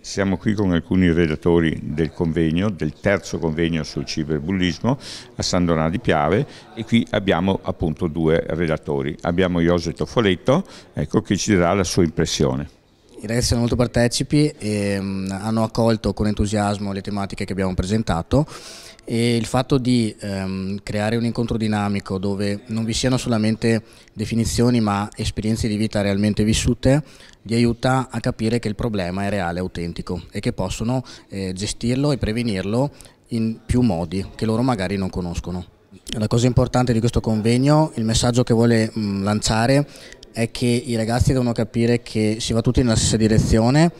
siamo qui con alcuni redattori del convegno, del terzo convegno sul ciberbullismo a San Donato di Piave e qui abbiamo appunto due redattori. Abbiamo José Toffoletto ecco, che ci darà la sua impressione. I ragazzi sono molto partecipi e ehm, hanno accolto con entusiasmo le tematiche che abbiamo presentato e il fatto di ehm, creare un incontro dinamico dove non vi siano solamente definizioni ma esperienze di vita realmente vissute li aiuta a capire che il problema è reale, autentico e che possono eh, gestirlo e prevenirlo in più modi che loro magari non conoscono. La cosa importante di questo convegno, il messaggio che vuole mh, lanciare è che i ragazzi devono capire che si va tutti nella stessa direzione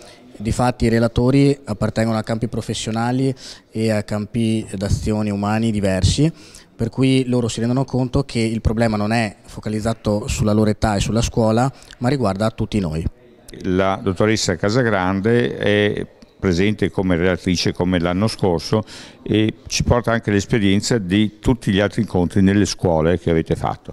Difatti i relatori appartengono a campi professionali e a campi d'azione umani diversi, per cui loro si rendono conto che il problema non è focalizzato sulla loro età e sulla scuola, ma riguarda tutti noi. La dottoressa Casagrande è presente come relatrice come l'anno scorso e ci porta anche l'esperienza di tutti gli altri incontri nelle scuole che avete fatto.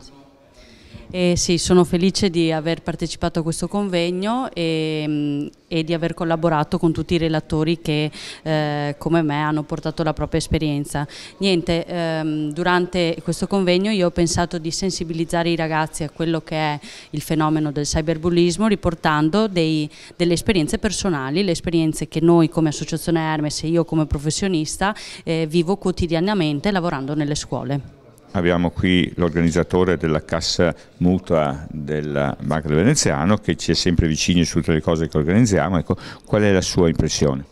Eh, sì, sono felice di aver partecipato a questo convegno e, mm, e di aver collaborato con tutti i relatori che eh, come me hanno portato la propria esperienza. Niente, ehm, durante questo convegno io ho pensato di sensibilizzare i ragazzi a quello che è il fenomeno del cyberbullismo riportando dei, delle esperienze personali, le esperienze che noi come associazione Hermes e io come professionista eh, vivo quotidianamente lavorando nelle scuole abbiamo qui l'organizzatore della cassa mutua della Banca del Veneziano che ci è sempre vicino su tutte le cose che organizziamo, ecco, qual è la sua impressione?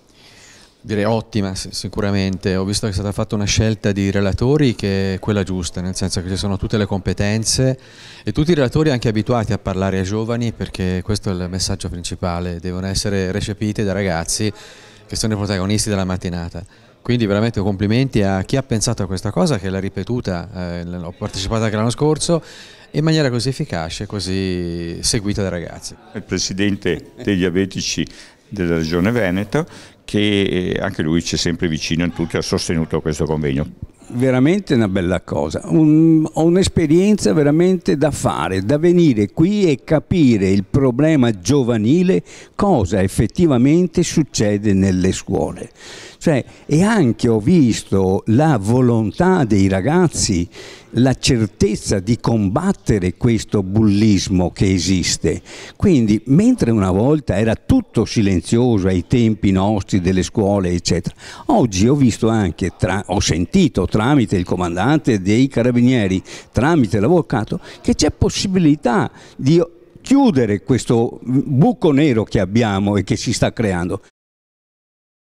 Direi ottima sicuramente, ho visto che è stata fatta una scelta di relatori che è quella giusta, nel senso che ci sono tutte le competenze e tutti i relatori anche abituati a parlare ai giovani perché questo è il messaggio principale, devono essere recepiti da ragazzi che sono i protagonisti della mattinata. Quindi veramente complimenti a chi ha pensato a questa cosa, che l'ha ripetuta, eh, ho partecipato anche l'anno scorso, in maniera così efficace così seguita dai ragazzi. Il presidente dei diabetici della Regione Veneto, che eh, anche lui c'è sempre vicino in tutto, ha sostenuto questo convegno veramente una bella cosa, Un, ho un'esperienza veramente da fare, da venire qui e capire il problema giovanile, cosa effettivamente succede nelle scuole. Cioè, e anche ho visto la volontà dei ragazzi, la certezza di combattere questo bullismo che esiste. Quindi, mentre una volta era tutto silenzioso ai tempi nostri delle scuole, eccetera, oggi ho visto anche, tra, ho sentito tra tramite il comandante dei carabinieri, tramite l'avvocato, che c'è possibilità di chiudere questo buco nero che abbiamo e che si sta creando.